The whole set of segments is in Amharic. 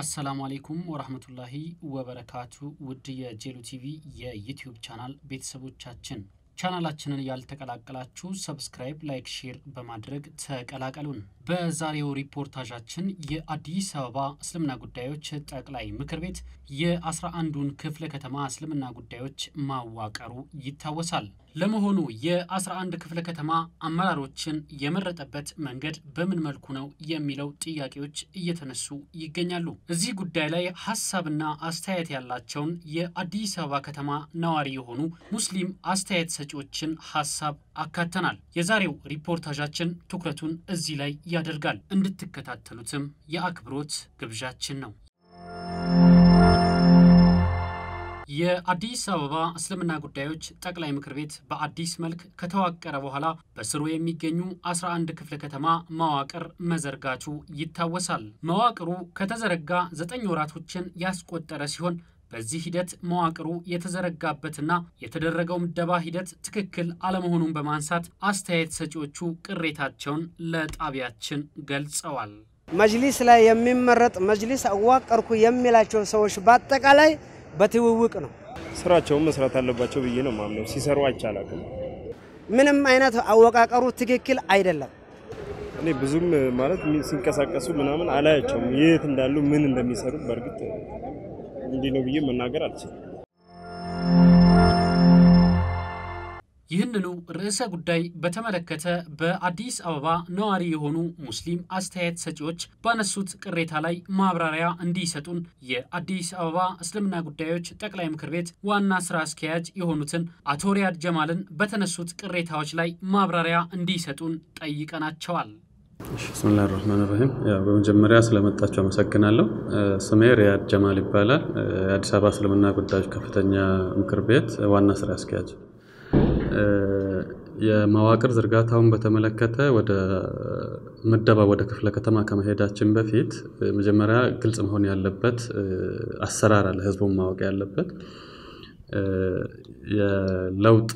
አሰላሙ አሌይኩም ወራህመቱላሂ ወበረካቱ። ውድ የጄሉ ቲቪ የዩትዩብ ቻናል ቤተሰቦቻችን ቻናላችንን ያልተቀላቀላችሁ ሰብስክራይብ፣ ላይክ፣ ሼር በማድረግ ተቀላቀሉን። በዛሬው ሪፖርታዣችን የአዲስ አበባ እስልምና ጉዳዮች ጠቅላይ ምክር ቤት የአስራ አንዱን ክፍለ ከተማ እስልምና ጉዳዮች ማዋቀሩ ይታወሳል። ለመሆኑ የአስራ አንድ ክፍለ ከተማ አመራሮችን የመረጠበት መንገድ በምን መልኩ ነው የሚለው ጥያቄዎች እየተነሱ ይገኛሉ። እዚህ ጉዳይ ላይ ሀሳብና አስተያየት ያላቸውን የአዲስ አበባ ከተማ ነዋሪ የሆኑ ሙስሊም አስተያየት ሰጪዎችን ሀሳብ አካተናል። የዛሬው ሪፖርታዣችን ትኩረቱን እዚህ ላይ ያደርጋል። እንድትከታተሉትም የአክብሮት ግብዣችን ነው። የአዲስ አበባ እስልምና ጉዳዮች ጠቅላይ ምክር ቤት በአዲስ መልክ ከተዋቀረ በኋላ በስሩ የሚገኙ 11 ክፍለ ከተማ መዋቅር መዘርጋቱ ይታወሳል። መዋቅሩ ከተዘረጋ ዘጠኝ ወራቶችን ያስቆጠረ ሲሆን በዚህ ሂደት መዋቅሩ የተዘረጋበትና የተደረገው ምደባ ሂደት ትክክል አለመሆኑን በማንሳት አስተያየት ሰጪዎቹ ቅሬታቸውን ለጣቢያችን ገልጸዋል። መጅሊስ ላይ የሚመረጥ መጅሊስ አዋቀርኩ የሚላቸው ሰዎች በአጠቃላይ በትውውቅ ነው። ስራቸውን መስራት አለባቸው ብዬ ነው ማምነው። ሲሰሩ አይቻላቅም። ምንም አይነት አወቃቀሩ ትክክል አይደለም። እኔ ብዙም ማለት ሲንቀሳቀሱ ምናምን አላያቸውም። የት እንዳሉ ምን እንደሚሰሩ በእርግጥ እንዲህ ነው ብዬ መናገር አልችልም። ይህንኑ ርዕሰ ጉዳይ በተመለከተ በአዲስ አበባ ነዋሪ የሆኑ ሙስሊም አስተያየት ሰጪዎች ባነሱት ቅሬታ ላይ ማብራሪያ እንዲሰጡን የአዲስ አበባ እስልምና ጉዳዮች ጠቅላይ ምክር ቤት ዋና ስራ አስኪያጅ የሆኑትን አቶ ሪያድ ጀማልን በተነሱት ቅሬታዎች ላይ ማብራሪያ እንዲሰጡን ጠይቀናቸዋል። ብስምላ ራህማን ራሂም። በመጀመሪያ ስለመጣችሁ አመሰግናለሁ። ስሜ ሪያድ ጀማል ይባላል። የአዲስ አበባ እስልምና ጉዳዮች ከፍተኛ ምክር ቤት ዋና ስራ አስኪያጅ። የመዋቅር ዝርጋታውን በተመለከተ ወደ ምደባ ወደ ክፍለ ከተማ ከመሄዳችን በፊት መጀመሪያ ግልጽ መሆን ያለበት አሰራር አለ፣ ህዝቡን ማወቅ ያለበት የለውጥ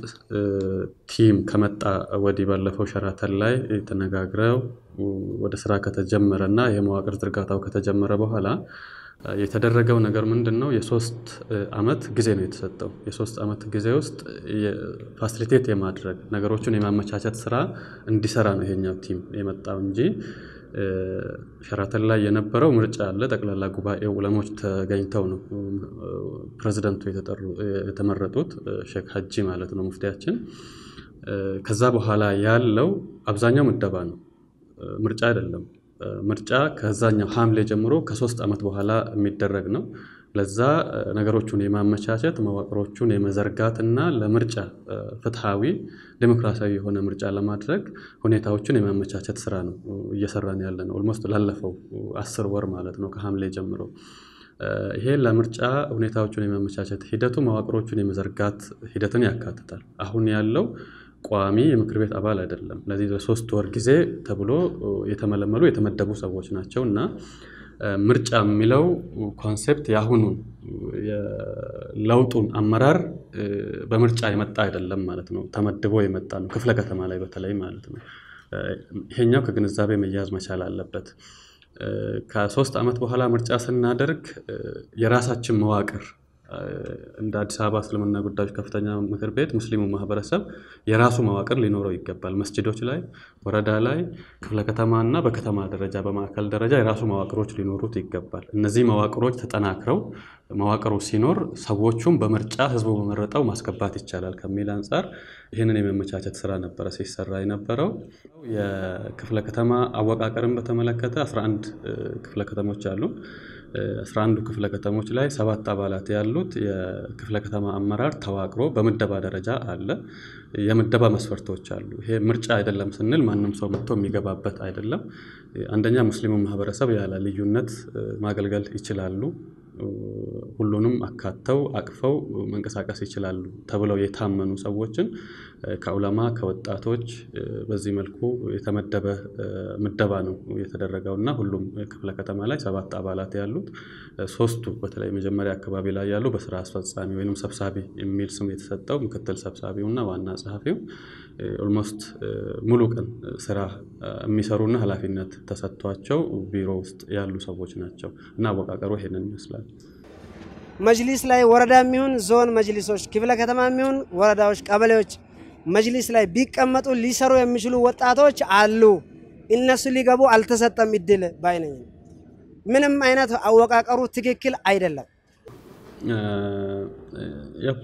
ቲም ከመጣ ወዲህ ባለፈው ሸራተን ላይ ተነጋግረው ወደ ስራ ከተጀመረ እና የመዋቅር ዝርጋታው ከተጀመረ በኋላ የተደረገው ነገር ምንድን ነው? የሶስት አመት ጊዜ ነው የተሰጠው። የሶስት አመት ጊዜ ውስጥ ፋሲሊቴት የማድረግ ነገሮችን የማመቻቸት ስራ እንዲሰራ ነው ይሄኛው ቲም የመጣው እንጂ ሸራተን ላይ የነበረው ምርጫ አለ። ጠቅላላ ጉባኤ ውለሞች ተገኝተው ነው ፕሬዚደንቱ የተመረጡት ሼክ ሀጂ ማለት ነው ሙፍቲያችን። ከዛ በኋላ ያለው አብዛኛው ምደባ ነው፣ ምርጫ አይደለም። ምርጫ ከዛኛው ሀምሌ ጀምሮ ከሶስት ዓመት በኋላ የሚደረግ ነው። ለዛ ነገሮቹን የማመቻቸት መዋቅሮቹን የመዘርጋትና ለምርጫ ፍትሃዊ ዴሞክራሲያዊ የሆነ ምርጫ ለማድረግ ሁኔታዎችን የማመቻቸት ስራ ነው እየሰራን ነው ኦልሞስት ላለፈው አስር ወር ማለት ነው ከሐምሌ ጀምሮ። ይሄ ለምርጫ ሁኔታዎችን የማመቻቸት ሂደቱ መዋቅሮቹን የመዘርጋት ሂደትን ያካትታል። አሁን ያለው ቋሚ የምክር ቤት አባል አይደለም። ለዚህ ለሶስት ወር ጊዜ ተብሎ የተመለመሉ የተመደቡ ሰዎች ናቸው እና ምርጫ የሚለው ኮንሴፕት የአሁኑን ለውጡን አመራር በምርጫ የመጣ አይደለም ማለት ነው። ተመድቦ የመጣ ነው፣ ክፍለ ከተማ ላይ በተለይ ማለት ነው። ይሄኛው ከግንዛቤ መያዝ መቻል አለበት። ከሶስት ዓመት በኋላ ምርጫ ስናደርግ የራሳችን መዋቅር እንደ አዲስ አበባ እስልምና ጉዳዮች ከፍተኛ ምክር ቤት ሙስሊሙ ማህበረሰብ የራሱ መዋቅር ሊኖረው ይገባል። መስጅዶች ላይ፣ ወረዳ ላይ፣ ክፍለ ከተማ እና በከተማ ደረጃ በማዕከል ደረጃ የራሱ መዋቅሮች ሊኖሩት ይገባል። እነዚህ መዋቅሮች ተጠናክረው መዋቅሩ ሲኖር ሰዎቹም በምርጫ ህዝቡ በመረጠው ማስገባት ይቻላል ከሚል አንጻር ይህንን የመመቻቸት ስራ ነበረ ሲሰራ የነበረው። የክፍለ ከተማ አወቃቀርን በተመለከተ 11 ክፍለ ከተሞች አሉ። 11ዱ ክፍለ ከተሞች ላይ ሰባት አባላት ያሉት የክፍለ ከተማ አመራር ተዋቅሮ በምደባ ደረጃ አለ። የምደባ መስፈርቶች አሉ። ይሄ ምርጫ አይደለም ስንል ማንም ሰው መጥቶ የሚገባበት አይደለም። አንደኛ ሙስሊሙ ማህበረሰብ ያለ ልዩነት ማገልገል ይችላሉ። ሁሉንም አካተው አቅፈው መንቀሳቀስ ይችላሉ ተብለው የታመኑ ሰዎችን ከዑለማ ከወጣቶች በዚህ መልኩ የተመደበ ምደባ ነው የተደረገው እና ሁሉም ክፍለ ከተማ ላይ ሰባት አባላት ያሉት ሶስቱ በተለይ መጀመሪያ አካባቢ ላይ ያሉ በስራ አስፈጻሚ ወይም ሰብሳቢ የሚል ስም የተሰጠው ምክትል ሰብሳቢው እና ዋና ጸሐፊው ኦልሞስት ሙሉ ቀን ስራ የሚሰሩና ኃላፊነት ተሰጥቷቸው ቢሮ ውስጥ ያሉ ሰዎች ናቸው እና አወቃቀሩ ይሄንን ይመስላል። መጅሊስ ላይ ወረዳ የሚሆን ዞን መጅሊሶች፣ ክፍለ ከተማ የሚሆን ወረዳዎች፣ ቀበሌዎች መጅሊስ ላይ ቢቀመጡ ሊሰሩ የሚችሉ ወጣቶች አሉ። እነሱ ሊገቡ አልተሰጠም እድል ባይነኝ። ምንም አይነት አወቃቀሩ ትክክል አይደለም።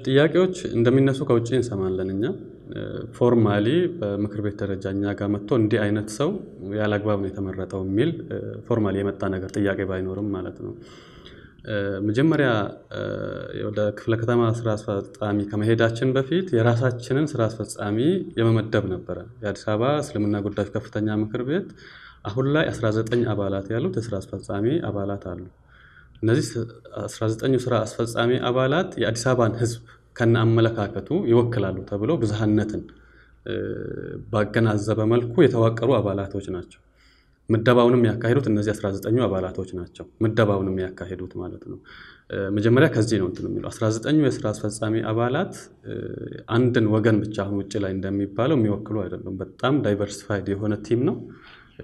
ጥያቄዎች እንደሚነሱ ከውጭ እንሰማለን እኛ ፎርማሊ በምክር ቤት ደረጃ እኛ ጋር መጥቶ እንዲህ አይነት ሰው ያለ አግባብ ነው የተመረጠው የሚል ፎርማሊ የመጣ ነገር ጥያቄ ባይኖርም ማለት ነው። መጀመሪያ ወደ ክፍለ ከተማ ስራ አስፈጻሚ ከመሄዳችን በፊት የራሳችንን ስራ አስፈጻሚ የመመደብ ነበረ። የአዲስ አበባ እስልምና ጉዳዮች ከፍተኛ ምክር ቤት አሁን ላይ 19 አባላት ያሉት የስራ አስፈጻሚ አባላት አሉ። እነዚህ 19 ስራ አስፈጻሚ አባላት የአዲስ አበባን ህዝብ ። ከነ አመለካከቱ ይወክላሉ ተብሎ ብዝሃነትን ባገናዘበ መልኩ የተዋቀሩ አባላቶች ናቸው። ምደባውንም ያካሄዱት እነዚህ 19ኙ አባላቶች ናቸው። ምደባውንም ያካሄዱት ማለት ነው። መጀመሪያ ከዚህ ነው እንትን የሚለው 19ኙ የስራ አስፈጻሚ አባላት አንድን ወገን ብቻ አሁን ውጭ ላይ እንደሚባለው የሚወክሉ አይደሉም። በጣም ዳይቨርሲፋይድ የሆነ ቲም ነው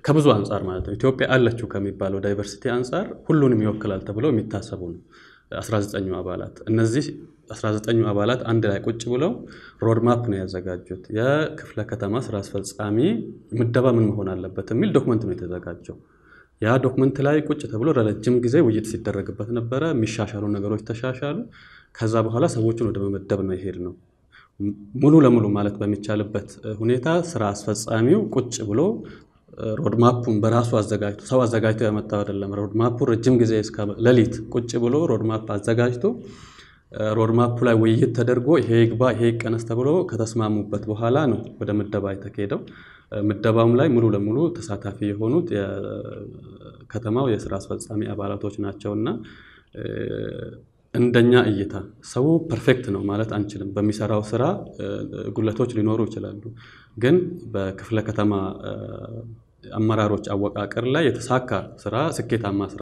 ከብዙ አንጻር ማለት ነው። ኢትዮጵያ አለችው ከሚባለው ዳይቨርሲቲ አንጻር ሁሉንም ይወክላል ተብለው የሚታሰቡ ነው። 19 አባላት እነዚህ 19ኙ አባላት አንድ ላይ ቁጭ ብለው ሮድማፕ ነው ያዘጋጁት። የክፍለ ከተማ ስራ አስፈጻሚ ምደባ ምን መሆን አለበት የሚል ዶክመንት ነው የተዘጋጀው። ያ ዶክመንት ላይ ቁጭ ተብሎ ረጅም ጊዜ ውይይት ሲደረግበት ነበረ። የሚሻሻሉ ነገሮች ተሻሻሉ። ከዛ በኋላ ሰዎችን ወደ መመደብ ነው ይሄድ ነው ሙሉ ለሙሉ ማለት በሚቻልበት ሁኔታ ስራ አስፈጻሚው ቁጭ ብሎ ሮድማፑን በራሱ አዘጋጅቶ ሰው አዘጋጅቶ ያመጣው አይደለም። ሮድማፑ ረጅም ጊዜ እስከ ሌሊት ቁጭ ብሎ ሮድማፕ አዘጋጅቶ ሮድማፑ ላይ ውይይት ተደርጎ ይሄ ይግባ ይሄ ይቀነስ ተብሎ ከተስማሙበት በኋላ ነው ወደ ምደባ የተካሄደው። ምደባውም ላይ ሙሉ ለሙሉ ተሳታፊ የሆኑት የከተማው የስራ አስፈጻሚ አባላቶች ናቸውና እንደኛ እይታ ሰው ፐርፌክት ነው ማለት አንችልም። በሚሰራው ስራ ጉለቶች ሊኖሩ ይችላሉ። ግን በክፍለ ከተማ አመራሮች አወቃቀር ላይ የተሳካ ስራ፣ ስኬታማ ስራ